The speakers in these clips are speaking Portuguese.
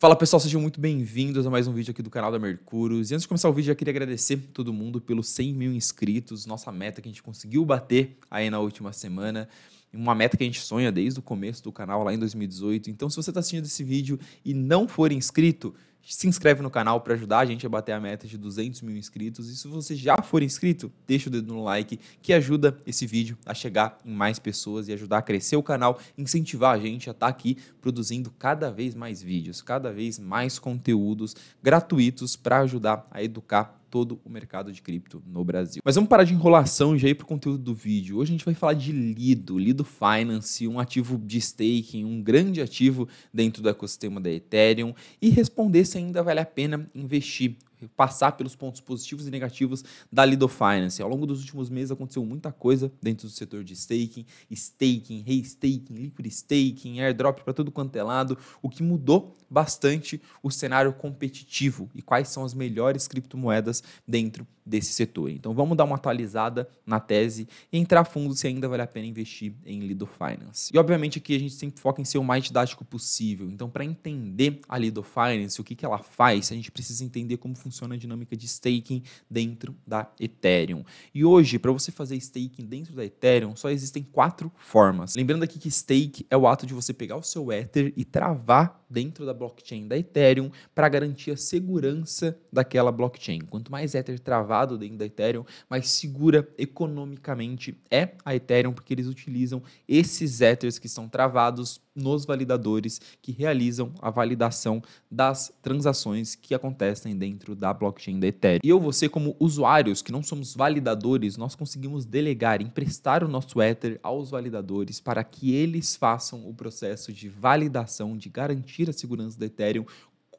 Fala pessoal, sejam muito bem-vindos a mais um vídeo aqui do canal da Mercúrios. E antes de começar o vídeo, eu queria agradecer todo mundo pelos 100 mil inscritos, nossa meta que a gente conseguiu bater aí na última semana. Uma meta que a gente sonha desde o começo do canal, lá em 2018. Então, se você está assistindo esse vídeo e não for inscrito, se inscreve no canal para ajudar a gente a bater a meta de 200 mil inscritos. E se você já for inscrito, deixa o dedo no like que ajuda esse vídeo a chegar em mais pessoas e ajudar a crescer o canal, incentivar a gente a estar tá aqui produzindo cada vez mais vídeos, cada vez mais conteúdos gratuitos para ajudar a educar todo o mercado de cripto no Brasil. Mas vamos parar de enrolação e já ir para o conteúdo do vídeo. Hoje a gente vai falar de Lido, Lido Finance, um ativo de staking, um grande ativo dentro do ecossistema da Ethereum e responder se ainda vale a pena investir passar pelos pontos positivos e negativos da Lido Finance. Ao longo dos últimos meses aconteceu muita coisa dentro do setor de staking, staking, restaking, liquid staking, airdrop para tudo quanto é lado, o que mudou bastante o cenário competitivo e quais são as melhores criptomoedas dentro desse setor. Então vamos dar uma atualizada na tese e entrar fundo se ainda vale a pena investir em Lido Finance. E obviamente aqui a gente sempre foca em ser o mais didático possível. Então para entender a Lido Finance, o que, que ela faz, a gente precisa entender como funciona funciona a dinâmica de staking dentro da Ethereum. E hoje, para você fazer staking dentro da Ethereum, só existem quatro formas. Lembrando aqui que stake é o ato de você pegar o seu Ether e travar dentro da blockchain da Ethereum para garantir a segurança daquela blockchain. Quanto mais Ether travado dentro da Ethereum, mais segura economicamente é a Ethereum, porque eles utilizam esses Ethers que estão travados nos validadores que realizam a validação das transações que acontecem dentro da blockchain da Ethereum. E eu, você, como usuários que não somos validadores, nós conseguimos delegar, emprestar o nosso Ether aos validadores para que eles façam o processo de validação, de garantir a segurança da Ethereum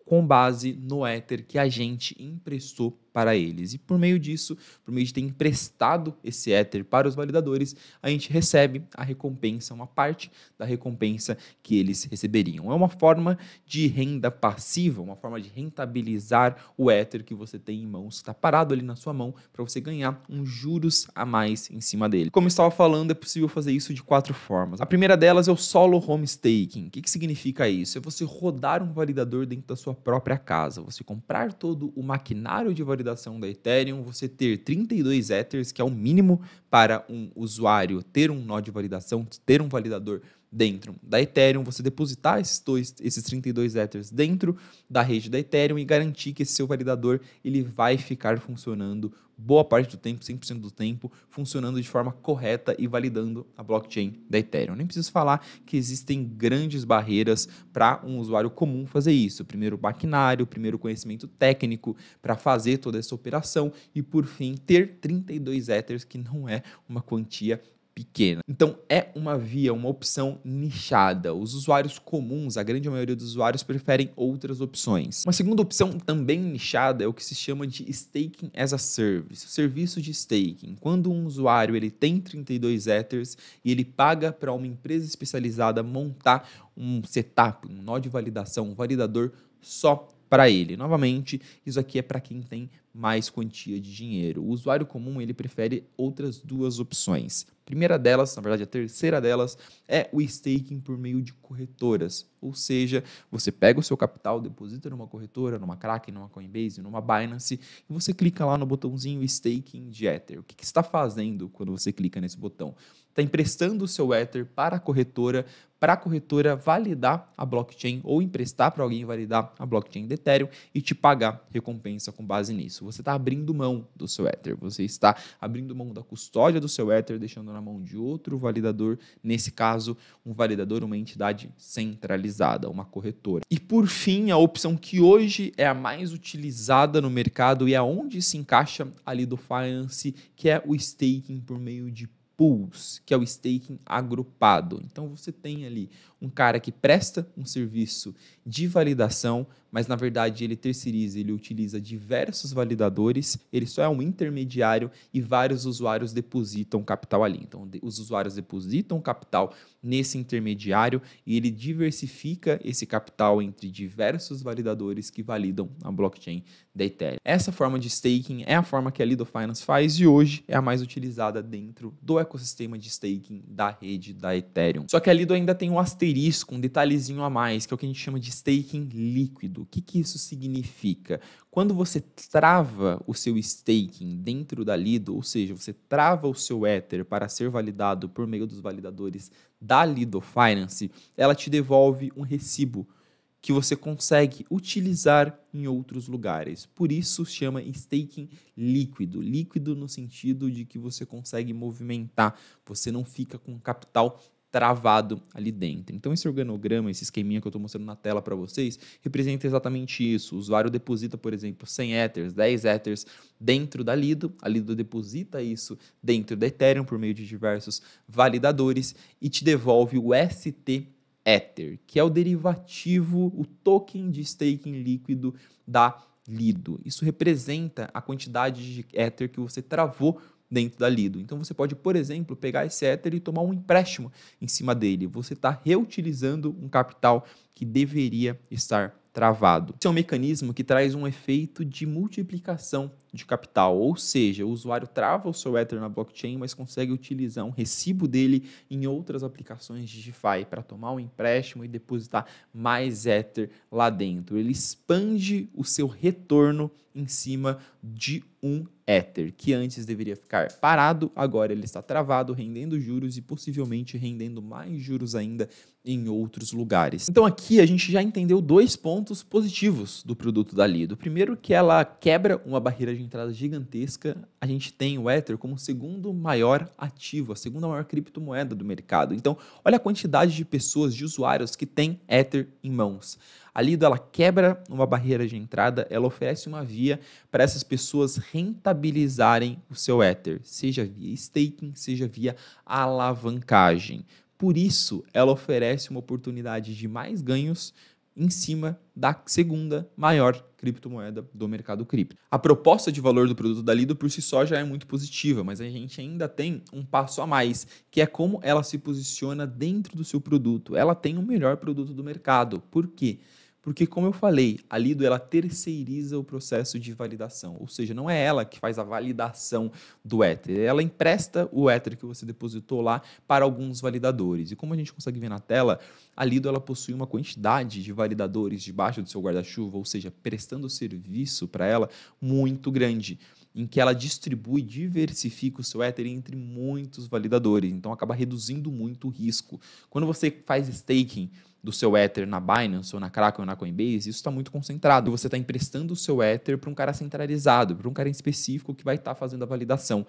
com base no Ether que a gente emprestou para eles. E por meio disso, por meio de ter emprestado esse Ether para os validadores, a gente recebe a recompensa, uma parte da recompensa que eles receberiam. É uma forma de renda passiva, uma forma de rentabilizar o Ether que você tem em mãos, está parado ali na sua mão, para você ganhar uns juros a mais em cima dele. Como estava falando, é possível fazer isso de quatro formas. A primeira delas é o solo home staking. O que, que significa isso? É você rodar um validador dentro da sua própria casa, você comprar todo o maquinário de validador validação da Ethereum, você ter 32 Ethers, que é o mínimo para um usuário ter um nó de validação, ter um validador dentro da Ethereum, você depositar esses, dois, esses 32 Ethers dentro da rede da Ethereum e garantir que esse seu validador ele vai ficar funcionando boa parte do tempo, 100% do tempo, funcionando de forma correta e validando a blockchain da Ethereum. Nem preciso falar que existem grandes barreiras para um usuário comum fazer isso. Primeiro, o maquinário, primeiro, o conhecimento técnico para fazer toda essa operação e, por fim, ter 32 Ethers, que não é uma quantia pequena. Então é uma via, uma opção nichada. Os usuários comuns, a grande maioria dos usuários preferem outras opções. Uma segunda opção também nichada é o que se chama de staking as a service, serviço de staking. Quando um usuário ele tem 32 ethers e ele paga para uma empresa especializada montar um setup, um nó de validação, um validador só para ele. Novamente, isso aqui é para quem tem mais quantia de dinheiro. O usuário comum ele prefere outras duas opções. A primeira delas, na verdade a terceira delas, é o staking por meio de corretoras. Ou seja, você pega o seu capital, deposita numa corretora, numa Kraken, numa Coinbase, numa Binance, e você clica lá no botãozinho staking de Ether. O que, que está fazendo quando você clica nesse botão? está emprestando o seu Ether para a corretora, para a corretora validar a blockchain ou emprestar para alguém validar a blockchain do Ethereum e te pagar recompensa com base nisso. Você está abrindo mão do seu Ether, você está abrindo mão da custódia do seu Ether, deixando na mão de outro validador, nesse caso, um validador, uma entidade centralizada, uma corretora. E por fim, a opção que hoje é a mais utilizada no mercado e é onde se encaixa ali do Finance, que é o staking por meio de pools, que é o staking agrupado. Então você tem ali um cara que presta um serviço de validação, mas na verdade ele terceiriza, ele utiliza diversos validadores, ele só é um intermediário e vários usuários depositam capital ali. Então, os usuários depositam capital nesse intermediário e ele diversifica esse capital entre diversos validadores que validam a blockchain da Ethereum. Essa forma de staking é a forma que a Lido Finance faz e hoje é a mais utilizada dentro do ecossistema de staking da rede da Ethereum. Só que a Lido ainda tem o um asterisco com um detalhezinho a mais, que é o que a gente chama de staking líquido. O que, que isso significa? Quando você trava o seu staking dentro da Lido, ou seja, você trava o seu Ether para ser validado por meio dos validadores da Lido Finance, ela te devolve um recibo que você consegue utilizar em outros lugares. Por isso chama staking líquido. Líquido no sentido de que você consegue movimentar, você não fica com capital travado ali dentro. Então esse organograma, esse esqueminha que eu estou mostrando na tela para vocês, representa exatamente isso. O usuário deposita, por exemplo, 100 Ethers, 10 Ethers dentro da Lido, a Lido deposita isso dentro da Ethereum por meio de diversos validadores e te devolve o ST Ether, que é o derivativo, o token de staking líquido da Lido. Isso representa a quantidade de Ether que você travou dentro da Lido. Então você pode, por exemplo, pegar esse Ether e tomar um empréstimo em cima dele. Você está reutilizando um capital que deveria estar travado. Esse é um mecanismo que traz um efeito de multiplicação de capital, ou seja, o usuário trava o seu Ether na blockchain, mas consegue utilizar um recibo dele em outras aplicações de DeFi para tomar um empréstimo e depositar mais Ether lá dentro. Ele expande o seu retorno em cima de um Ether, que antes deveria ficar parado, agora ele está travado, rendendo juros e possivelmente rendendo mais juros ainda em outros lugares. Então aqui a gente já entendeu dois pontos positivos do produto da Lido. Primeiro que ela quebra uma barreira de de entrada gigantesca, a gente tem o Ether como o segundo maior ativo, a segunda maior criptomoeda do mercado. Então, olha a quantidade de pessoas, de usuários que tem Ether em mãos. A Lido ela quebra uma barreira de entrada, ela oferece uma via para essas pessoas rentabilizarem o seu Ether, seja via staking, seja via alavancagem. Por isso, ela oferece uma oportunidade de mais ganhos em cima da segunda maior criptomoeda do mercado cripto. A proposta de valor do produto da Lido por si só já é muito positiva, mas a gente ainda tem um passo a mais, que é como ela se posiciona dentro do seu produto. Ela tem o melhor produto do mercado. Por quê? Porque, como eu falei, a Lido ela terceiriza o processo de validação, ou seja, não é ela que faz a validação do Ether, ela empresta o Ether que você depositou lá para alguns validadores. E como a gente consegue ver na tela, a Lido ela possui uma quantidade de validadores debaixo do seu guarda-chuva, ou seja, prestando serviço para ela muito grande em que ela distribui, diversifica o seu Ether entre muitos validadores, então acaba reduzindo muito o risco. Quando você faz staking, do seu Ether na Binance ou na Kraken ou na Coinbase, isso está muito concentrado. Você está emprestando o seu Ether para um cara centralizado, para um cara específico que vai estar tá fazendo a validação.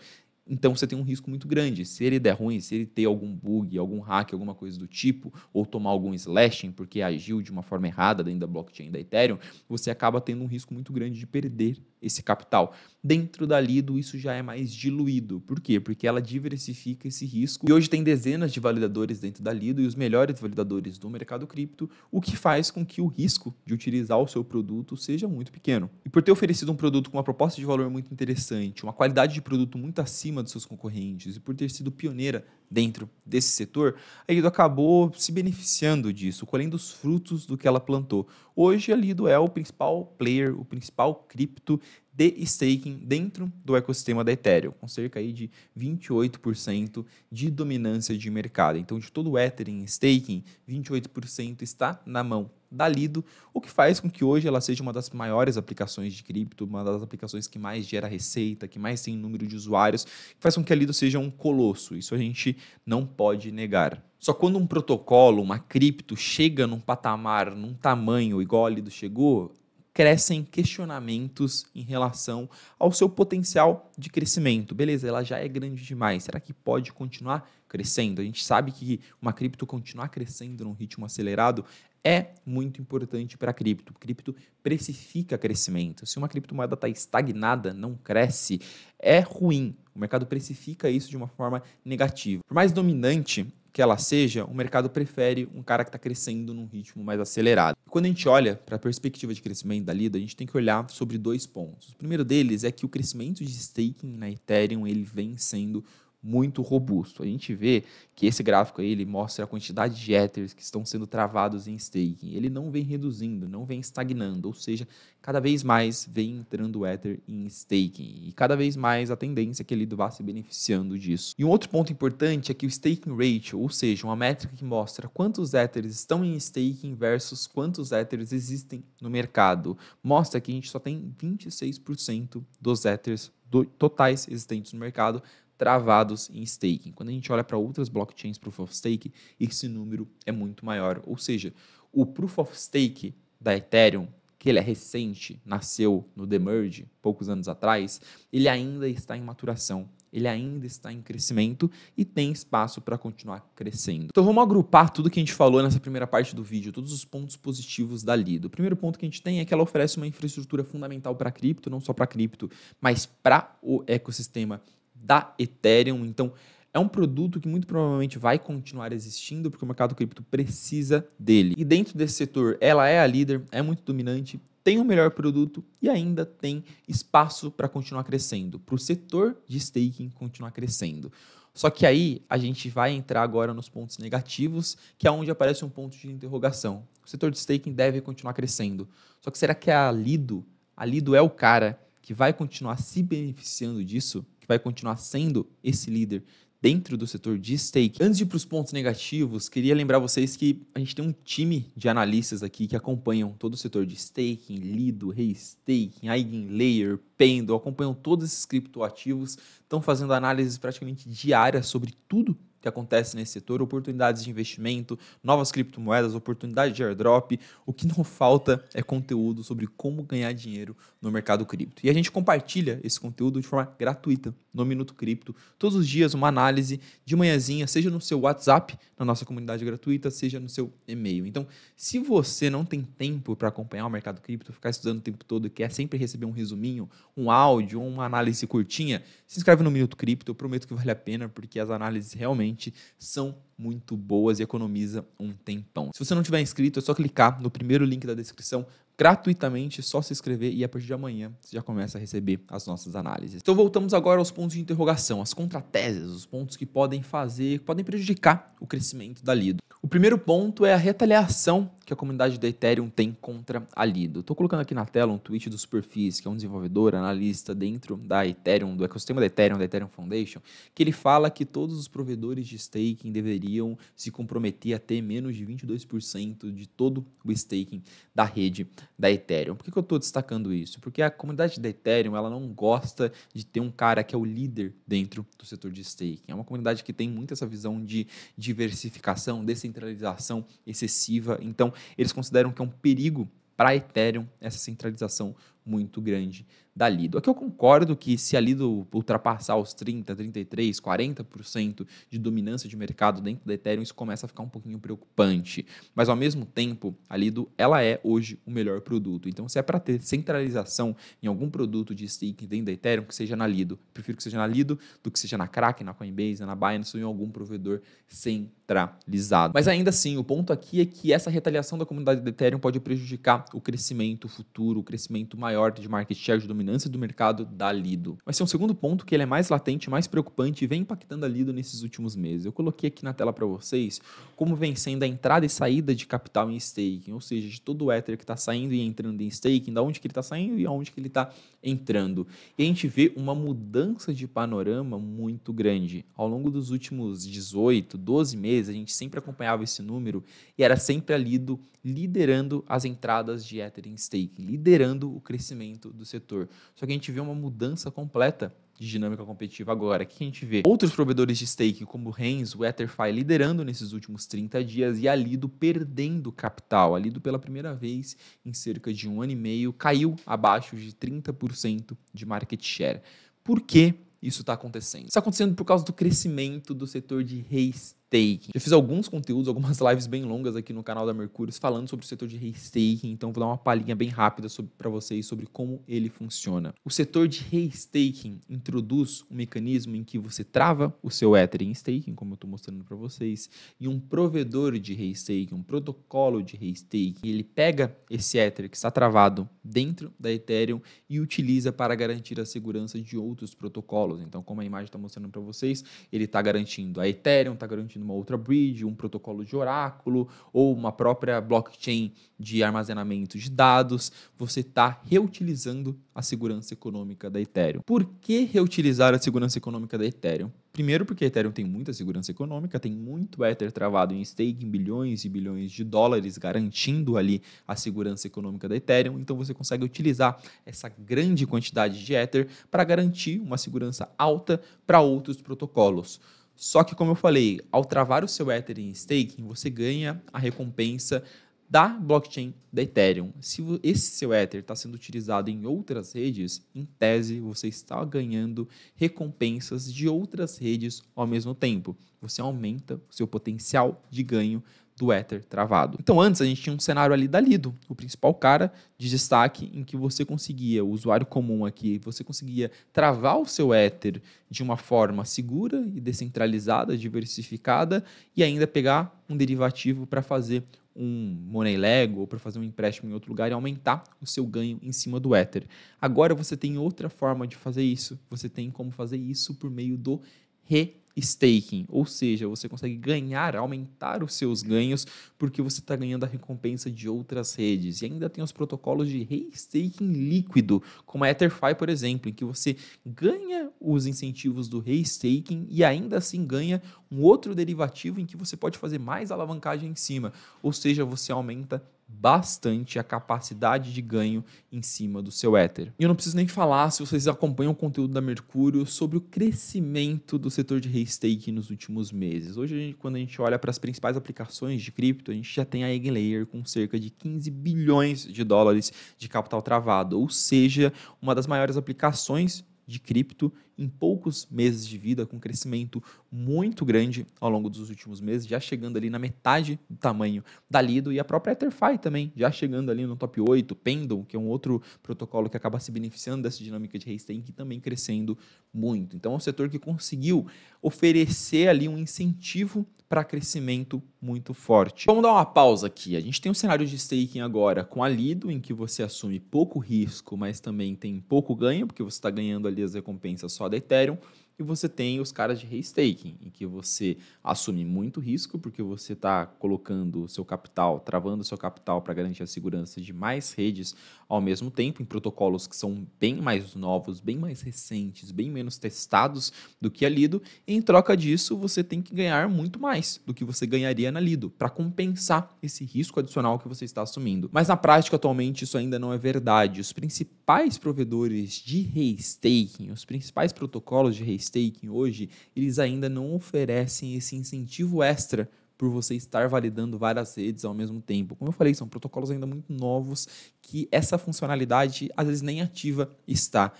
Então você tem um risco muito grande. Se ele der ruim, se ele ter algum bug, algum hack, alguma coisa do tipo, ou tomar algum slashing porque agiu de uma forma errada dentro da blockchain da Ethereum, você acaba tendo um risco muito grande de perder esse capital. Dentro da Lido, isso já é mais diluído. Por quê? Porque ela diversifica esse risco. E hoje tem dezenas de validadores dentro da Lido e os melhores validadores do mercado cripto, o que faz com que o risco de utilizar o seu produto seja muito pequeno. E por ter oferecido um produto com uma proposta de valor muito interessante, uma qualidade de produto muito acima dos seus concorrentes e por ter sido pioneira dentro desse setor, a Lido acabou se beneficiando disso, colhendo os frutos do que ela plantou. Hoje a Lido é o principal player, o principal cripto de staking dentro do ecossistema da Ethereum, com cerca aí de 28% de dominância de mercado. Então, de todo o Ether em staking, 28% está na mão da Lido, o que faz com que hoje ela seja uma das maiores aplicações de cripto, uma das aplicações que mais gera receita, que mais tem número de usuários, que faz com que a Lido seja um colosso. Isso a gente não pode negar. Só quando um protocolo, uma cripto, chega num patamar, num tamanho igual a Lido chegou, crescem questionamentos em relação ao seu potencial de crescimento. Beleza, ela já é grande demais, será que pode continuar crescendo? A gente sabe que uma cripto continuar crescendo num ritmo acelerado é muito importante para a cripto. Cripto precifica crescimento. Se uma criptomoeda está estagnada, não cresce, é ruim. O mercado precifica isso de uma forma negativa. Por mais dominante que ela seja, o mercado prefere um cara que está crescendo num ritmo mais acelerado. quando a gente olha para a perspectiva de crescimento da Lido, a gente tem que olhar sobre dois pontos. O primeiro deles é que o crescimento de staking na Ethereum ele vem sendo muito robusto. A gente vê que esse gráfico aí, ele mostra a quantidade de Ethers que estão sendo travados em staking. Ele não vem reduzindo, não vem estagnando, ou seja, cada vez mais vem entrando Ether em staking. E cada vez mais a tendência é que ele vá se beneficiando disso. E um outro ponto importante é que o staking ratio, ou seja, uma métrica que mostra quantos Ethers estão em staking versus quantos Ethers existem no mercado, mostra que a gente só tem 26% dos Ethers do, totais existentes no mercado travados em staking. Quando a gente olha para outras blockchains Proof of Stake, esse número é muito maior. Ou seja, o Proof of Stake da Ethereum, que ele é recente, nasceu no Demerge poucos anos atrás, ele ainda está em maturação ele ainda está em crescimento e tem espaço para continuar crescendo. Então vamos agrupar tudo que a gente falou nessa primeira parte do vídeo, todos os pontos positivos da Lido. O primeiro ponto que a gente tem é que ela oferece uma infraestrutura fundamental para cripto, não só para cripto, mas para o ecossistema da Ethereum. Então, é um produto que muito provavelmente vai continuar existindo porque o mercado cripto precisa dele. E dentro desse setor, ela é a líder, é muito dominante, tem o melhor produto e ainda tem espaço para continuar crescendo, para o setor de staking continuar crescendo. Só que aí a gente vai entrar agora nos pontos negativos, que é onde aparece um ponto de interrogação. O setor de staking deve continuar crescendo. Só que será que é a Lido, a Lido é o cara que vai continuar se beneficiando disso? vai continuar sendo esse líder dentro do setor de stake. Antes de ir para os pontos negativos, queria lembrar vocês que a gente tem um time de analistas aqui que acompanham todo o setor de staking, Lido, Restaking, Eigenlayer, Pendo, acompanham todos esses criptoativos, estão fazendo análises praticamente diárias sobre tudo que acontece nesse setor, oportunidades de investimento, novas criptomoedas, oportunidade de airdrop. O que não falta é conteúdo sobre como ganhar dinheiro no mercado cripto. E a gente compartilha esse conteúdo de forma gratuita no Minuto Cripto. Todos os dias, uma análise de manhãzinha, seja no seu WhatsApp, na nossa comunidade gratuita, seja no seu e-mail. Então, se você não tem tempo para acompanhar o mercado cripto, ficar estudando o tempo todo e quer sempre receber um resuminho, um áudio, uma análise curtinha, se inscreve no Minuto Cripto. Eu prometo que vale a pena, porque as análises realmente realmente são muito boas e economiza um tempão. Se você não tiver inscrito, é só clicar no primeiro link da descrição, gratuitamente, só se inscrever e a partir de amanhã você já começa a receber as nossas análises. Então voltamos agora aos pontos de interrogação, as contrateses, os pontos que podem fazer, que podem prejudicar o crescimento da Lido. O primeiro ponto é a retaliação que a comunidade da Ethereum tem contra a Lido. Estou colocando aqui na tela um tweet do Superfis, que é um desenvolvedor, analista dentro da Ethereum, do ecossistema da Ethereum, da Ethereum Foundation, que ele fala que todos os provedores de staking deveriam se comprometer a ter menos de 22% de todo o staking da rede da Ethereum. Por que, que eu estou destacando isso? Porque a comunidade da Ethereum ela não gosta de ter um cara que é o líder dentro do setor de staking. É uma comunidade que tem muito essa visão de diversificação, descentralização excessiva. Então, eles consideram que é um perigo para a Ethereum essa centralização muito grande da Lido. Aqui eu concordo que se a Lido ultrapassar os 30, 33, 40% de dominância de mercado dentro da Ethereum, isso começa a ficar um pouquinho preocupante. Mas ao mesmo tempo, a Lido ela é hoje o melhor produto. Então, se é para ter centralização em algum produto de staking dentro da Ethereum, que seja na Lido. Eu prefiro que seja na Lido do que seja na Kraken, na Coinbase, na Binance ou em algum provedor centralizado. Mas ainda assim, o ponto aqui é que essa retaliação da comunidade da Ethereum pode prejudicar o crescimento futuro, o crescimento maior maior de market share de dominância do mercado da Lido. Mas tem um segundo ponto que ele é mais latente, mais preocupante e vem impactando a Lido nesses últimos meses. Eu coloquei aqui na tela para vocês como vem sendo a entrada e saída de capital em staking, ou seja, de todo o Ether que está saindo e entrando em staking, da onde que ele está saindo e aonde que ele está entrando. E a gente vê uma mudança de panorama muito grande. Ao longo dos últimos 18, 12 meses, a gente sempre acompanhava esse número e era sempre a Lido liderando as entradas de Ether em staking, liderando o crescimento crescimento do setor. Só que a gente vê uma mudança completa de dinâmica competitiva agora, que a gente vê outros provedores de stake como Rains, Etherfi liderando nesses últimos 30 dias e a Lido perdendo capital. A Lido pela primeira vez em cerca de um ano e meio caiu abaixo de 30% de market share. Por que isso está acontecendo? Isso está acontecendo por causa do crescimento do setor de Rains? staking. Já fiz alguns conteúdos, algumas lives bem longas aqui no canal da Mercúrio falando sobre o setor de restaking, então vou dar uma palhinha bem rápida para vocês sobre como ele funciona. O setor de restaking introduz um mecanismo em que você trava o seu Ether em staking, como eu estou mostrando para vocês, e um provedor de restaking, um protocolo de restaking, ele pega esse Ether que está travado dentro da Ethereum e utiliza para garantir a segurança de outros protocolos. Então, como a imagem está mostrando para vocês, ele está garantindo a Ethereum, está garantindo numa outra bridge, um protocolo de oráculo ou uma própria blockchain de armazenamento de dados, você está reutilizando a segurança econômica da Ethereum. Por que reutilizar a segurança econômica da Ethereum? Primeiro, porque a Ethereum tem muita segurança econômica, tem muito Ether travado em staking, bilhões e bilhões de dólares, garantindo ali a segurança econômica da Ethereum. Então, você consegue utilizar essa grande quantidade de Ether para garantir uma segurança alta para outros protocolos. Só que, como eu falei, ao travar o seu Ether em staking, você ganha a recompensa da blockchain da Ethereum. Se esse seu Ether está sendo utilizado em outras redes, em tese você está ganhando recompensas de outras redes ao mesmo tempo. Você aumenta o seu potencial de ganho do Ether travado. Então antes a gente tinha um cenário ali da Lido, o principal cara de destaque em que você conseguia, o usuário comum aqui, você conseguia travar o seu Ether de uma forma segura e descentralizada, diversificada e ainda pegar um derivativo para fazer um money lego ou para fazer um empréstimo em outro lugar e aumentar o seu ganho em cima do Ether. Agora você tem outra forma de fazer isso. Você tem como fazer isso por meio do re staking, ou seja, você consegue ganhar, aumentar os seus ganhos, porque você está ganhando a recompensa de outras redes. E ainda tem os protocolos de staking líquido, como a EtherFi, por exemplo, em que você ganha os incentivos do staking e ainda assim ganha um outro derivativo em que você pode fazer mais alavancagem em cima, ou seja, você aumenta bastante a capacidade de ganho em cima do seu Ether. E eu não preciso nem falar, se vocês acompanham o conteúdo da Mercúrio, sobre o crescimento do setor de restake nos últimos meses. Hoje, a gente, quando a gente olha para as principais aplicações de cripto, a gente já tem a Egglayer com cerca de 15 bilhões de dólares de capital travado, ou seja, uma das maiores aplicações de cripto em poucos meses de vida, com um crescimento muito grande ao longo dos últimos meses, já chegando ali na metade do tamanho da Lido e a própria Etherfi também, já chegando ali no top 8, Pendle, que é um outro protocolo que acaba se beneficiando dessa dinâmica de race tank, também crescendo muito. Então é um setor que conseguiu oferecer ali um incentivo para crescimento muito forte. Vamos dar uma pausa aqui. A gente tem um cenário de staking agora com a Lido, em que você assume pouco risco, mas também tem pouco ganho, porque você está ganhando ali as recompensas só só da Ethereum, e você tem os caras de restaking, em que você assume muito risco, porque você está colocando seu capital, travando seu capital para garantir a segurança de mais redes ao mesmo tempo, em protocolos que são bem mais novos, bem mais recentes, bem menos testados do que a Lido, e em troca disso você tem que ganhar muito mais do que você ganharia na Lido, para compensar esse risco adicional que você está assumindo. Mas na prática, atualmente, isso ainda não é verdade. Os principais principais provedores de staking, os principais protocolos de staking hoje, eles ainda não oferecem esse incentivo extra por você estar validando várias redes ao mesmo tempo. Como eu falei, são protocolos ainda muito novos que essa funcionalidade às vezes nem ativa está.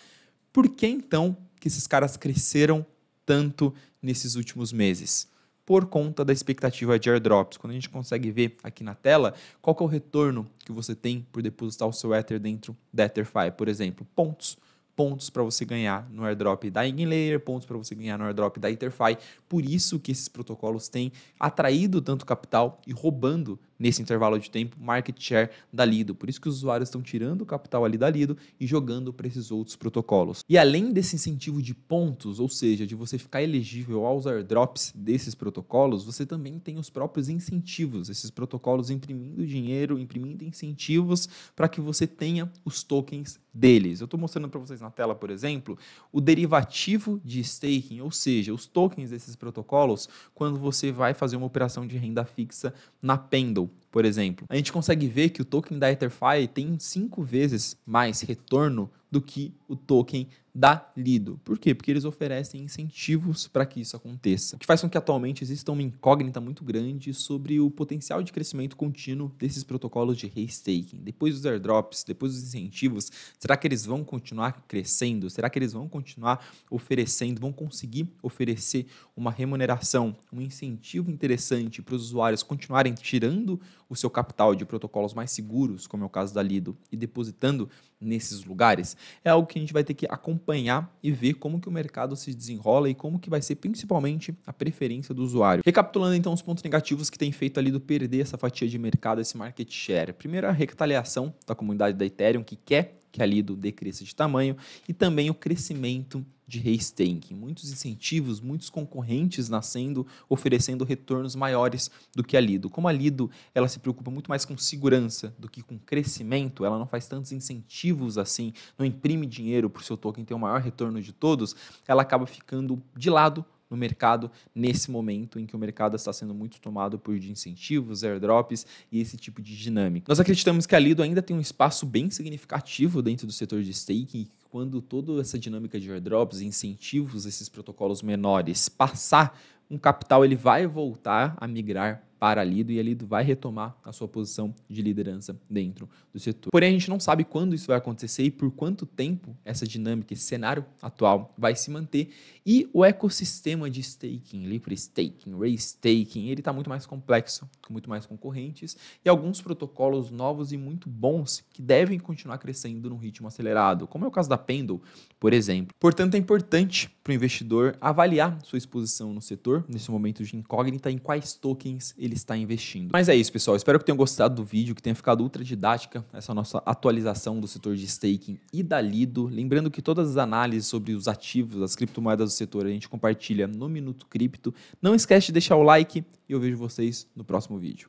Por que então que esses caras cresceram tanto nesses últimos meses? por conta da expectativa de airdrops. Quando a gente consegue ver aqui na tela qual é o retorno que você tem por depositar o seu Ether dentro da Etherfi, por exemplo, pontos pontos para você ganhar no airdrop da Englayer, pontos para você ganhar no airdrop da Etherfi. Por isso que esses protocolos têm atraído tanto capital e roubando nesse intervalo de tempo market share da Lido. Por isso que os usuários estão tirando o capital ali da Lido e jogando para esses outros protocolos. E além desse incentivo de pontos, ou seja, de você ficar elegível aos airdrops desses protocolos, você também tem os próprios incentivos, esses protocolos imprimindo dinheiro, imprimindo incentivos para que você tenha os tokens deles. Eu estou mostrando para vocês na tela, por exemplo, o derivativo de staking, ou seja, os tokens desses protocolos, quando você vai fazer uma operação de renda fixa na Pendle por exemplo, a gente consegue ver que o token da Etherfi tem cinco vezes mais retorno do que o token da Lido. Por quê? Porque eles oferecem incentivos para que isso aconteça. O que faz com que atualmente exista uma incógnita muito grande sobre o potencial de crescimento contínuo desses protocolos de restaking. Depois dos airdrops, depois dos incentivos, será que eles vão continuar crescendo? Será que eles vão continuar oferecendo, vão conseguir oferecer uma remuneração, um incentivo interessante para os usuários continuarem tirando o seu capital de protocolos mais seguros, como é o caso da Lido, e depositando nesses lugares, é algo que a gente vai ter que acompanhar e ver como que o mercado se desenrola e como que vai ser principalmente a preferência do usuário. Recapitulando então os pontos negativos que tem feito a Lido perder essa fatia de mercado, esse market share. Primeiro, a retaliação da comunidade da Ethereum que quer que a Lido decresça de tamanho e também o crescimento de staking, muitos incentivos, muitos concorrentes nascendo, oferecendo retornos maiores do que a Lido. Como a Lido ela se preocupa muito mais com segurança do que com crescimento, ela não faz tantos incentivos assim, não imprime dinheiro para o seu token ter o maior retorno de todos, ela acaba ficando de lado no mercado nesse momento em que o mercado está sendo muito tomado por incentivos, airdrops e esse tipo de dinâmica. Nós acreditamos que a Lido ainda tem um espaço bem significativo dentro do setor de staking quando toda essa dinâmica de airdrops, incentivos, esses protocolos menores passar, um capital ele vai voltar a migrar para a Lido e a Lido vai retomar a sua posição de liderança dentro do setor. Porém, a gente não sabe quando isso vai acontecer e por quanto tempo essa dinâmica, esse cenário atual vai se manter e o ecossistema de staking, liquid staking, race staking, ele está muito mais complexo, com muito mais concorrentes e alguns protocolos novos e muito bons que devem continuar crescendo num ritmo acelerado, como é o caso da Pendle, por exemplo. Portanto, é importante para o investidor avaliar sua exposição no setor nesse momento de incógnita em quais tokens ele ele está investindo. Mas é isso, pessoal. Espero que tenham gostado do vídeo, que tenha ficado ultra didática essa nossa atualização do setor de staking e da Lido. Lembrando que todas as análises sobre os ativos, as criptomoedas do setor, a gente compartilha no Minuto Cripto. Não esquece de deixar o like e eu vejo vocês no próximo vídeo.